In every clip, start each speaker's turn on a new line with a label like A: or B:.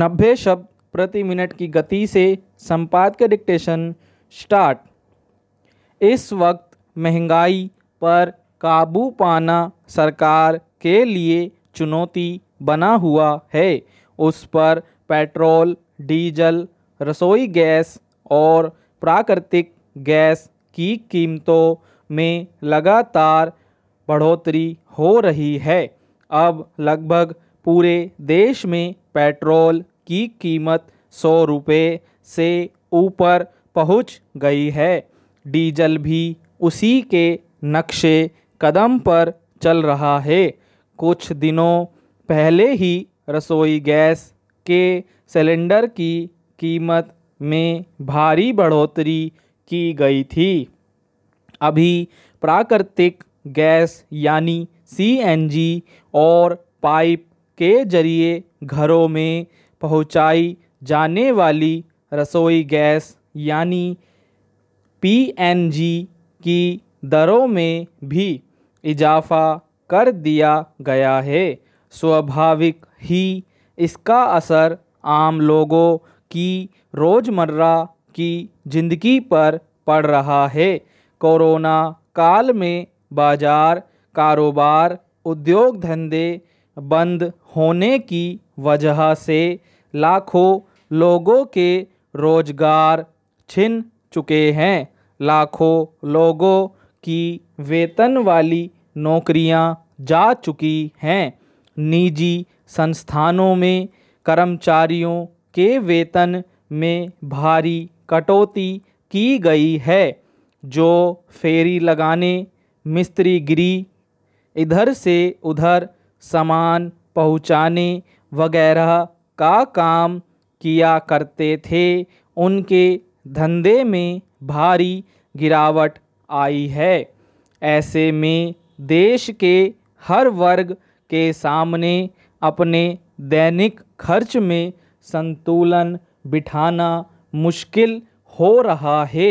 A: नब्बे शब्द प्रति मिनट की गति से संपादक डिक्टेशन स्टार्ट इस वक्त महंगाई पर काबू पाना सरकार के लिए चुनौती बना हुआ है उस पर पेट्रोल डीजल रसोई गैस और प्राकृतिक गैस की कीमतों में लगातार बढ़ोतरी हो रही है अब लगभग पूरे देश में पेट्रोल की कीमत सौ रुपये से ऊपर पहुंच गई है डीजल भी उसी के नक्शे कदम पर चल रहा है कुछ दिनों पहले ही रसोई गैस के सिलेंडर की कीमत में भारी बढ़ोतरी की गई थी अभी प्राकृतिक गैस यानी सीएनजी और पाइप के जरिए घरों में पहुंचाई जाने वाली रसोई गैस यानी पीएनजी की दरों में भी इजाफा कर दिया गया है स्वाभाविक ही इसका असर आम लोगों की रोज़मर्रा की ज़िंदगी पर पड़ रहा है कोरोना काल में बाज़ार कारोबार उद्योग धंधे बंद होने की वजह से लाखों लोगों के रोजगार छिन चुके हैं लाखों लोगों की वेतन वाली नौकरियां जा चुकी हैं निजी संस्थानों में कर्मचारियों के वेतन में भारी कटौती की गई है जो फेरी लगाने मिस्त्रीगिरी इधर से उधर सामान पहुँचाने वगैरह का काम किया करते थे उनके धंधे में भारी गिरावट आई है ऐसे में देश के हर वर्ग के सामने अपने दैनिक खर्च में संतुलन बिठाना मुश्किल हो रहा है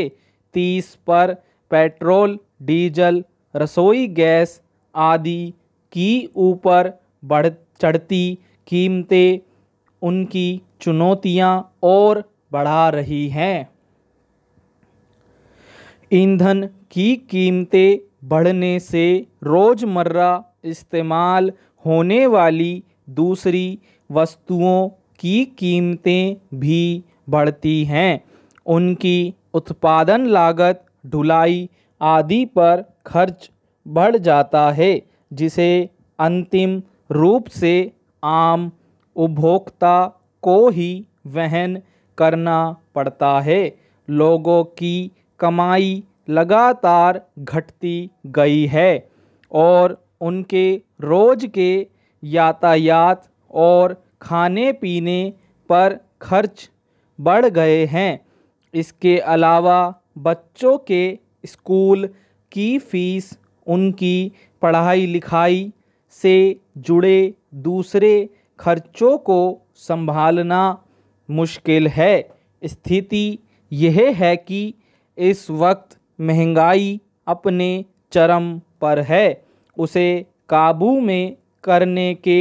A: तीस पर पेट्रोल डीजल रसोई गैस आदि की ऊपर बढ़ चढ़ती कीमतें उनकी चुनौतियां और बढ़ा रही हैं ईंधन की कीमतें बढ़ने से रोज़मर्रा इस्तेमाल होने वाली दूसरी वस्तुओं की कीमतें भी बढ़ती हैं उनकी उत्पादन लागत ढुलाई आदि पर खर्च बढ़ जाता है जिसे अंतिम रूप से आम उपभोक्ता को ही वहन करना पड़ता है लोगों की कमाई लगातार घटती गई है और उनके रोज के यातायात और खाने पीने पर खर्च बढ़ गए हैं इसके अलावा बच्चों के स्कूल की फ़ीस उनकी पढ़ाई लिखाई से जुड़े दूसरे खर्चों को संभालना मुश्किल है स्थिति यह है कि इस वक्त महंगाई अपने चरम पर है उसे काबू में करने के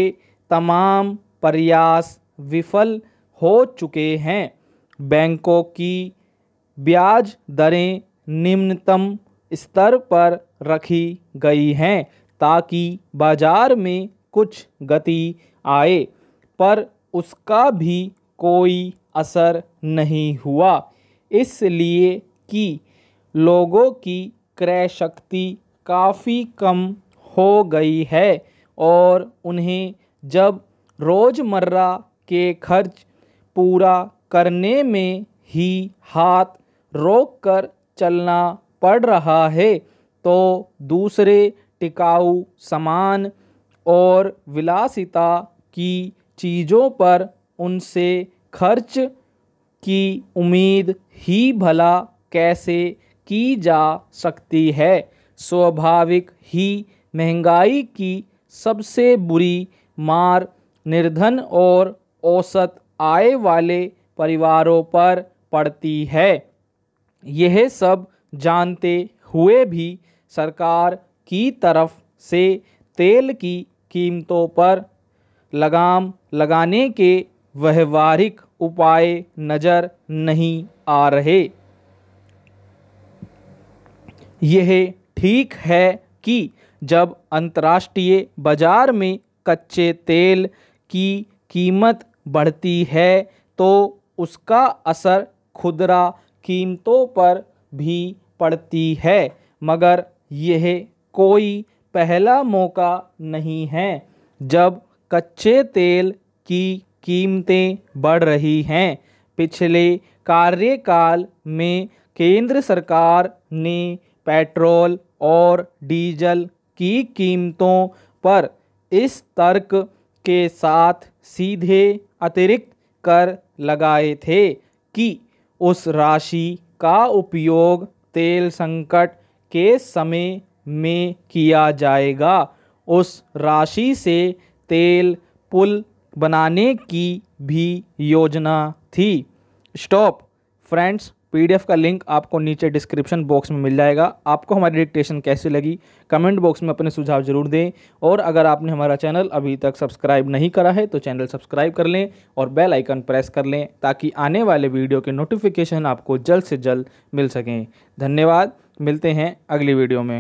A: तमाम प्रयास विफल हो चुके हैं बैंकों की ब्याज दरें निम्नतम स्तर पर रखी गई हैं ताकि बाज़ार में कुछ गति आए पर उसका भी कोई असर नहीं हुआ इसलिए कि लोगों की क्रय शक्ति काफ़ी कम हो गई है और उन्हें जब रोज़मर्रा के खर्च पूरा करने में ही हाथ रोक कर चलना पड़ रहा है तो दूसरे टिकाऊ सामान और विलासिता की चीज़ों पर उनसे खर्च की उम्मीद ही भला कैसे की जा सकती है स्वाभाविक ही महंगाई की सबसे बुरी मार निर्धन और औसत आय वाले परिवारों पर पड़ती है यह सब जानते हुए भी सरकार की तरफ से तेल की कीमतों पर लगाम लगाने के व्यवहारिक उपाय नज़र नहीं आ रहे यह ठीक है कि जब अंतर्राष्ट्रीय बाज़ार में कच्चे तेल की कीमत बढ़ती है तो उसका असर खुदरा कीमतों पर भी पड़ती है मगर यह कोई पहला मौका नहीं है जब कच्चे तेल की कीमतें बढ़ रही हैं पिछले कार्यकाल में केंद्र सरकार ने पेट्रोल और डीजल की कीमतों पर इस तर्क के साथ सीधे अतिरिक्त कर लगाए थे कि उस राशि का उपयोग तेल संकट के समय में किया जाएगा उस राशि से तेल पुल बनाने की भी योजना थी स्टॉप फ्रेंड्स पीडीएफ का लिंक आपको नीचे डिस्क्रिप्शन बॉक्स में मिल जाएगा आपको हमारी डिक्टेशन कैसी लगी कमेंट बॉक्स में अपने सुझाव जरूर दें और अगर आपने हमारा चैनल अभी तक सब्सक्राइब नहीं करा है तो चैनल सब्सक्राइब कर लें और बेल आइकन प्रेस कर लें ताकि आने वाले वीडियो के नोटिफिकेशन आपको जल्द से जल्द मिल सकें धन्यवाद मिलते हैं अगली वीडियो में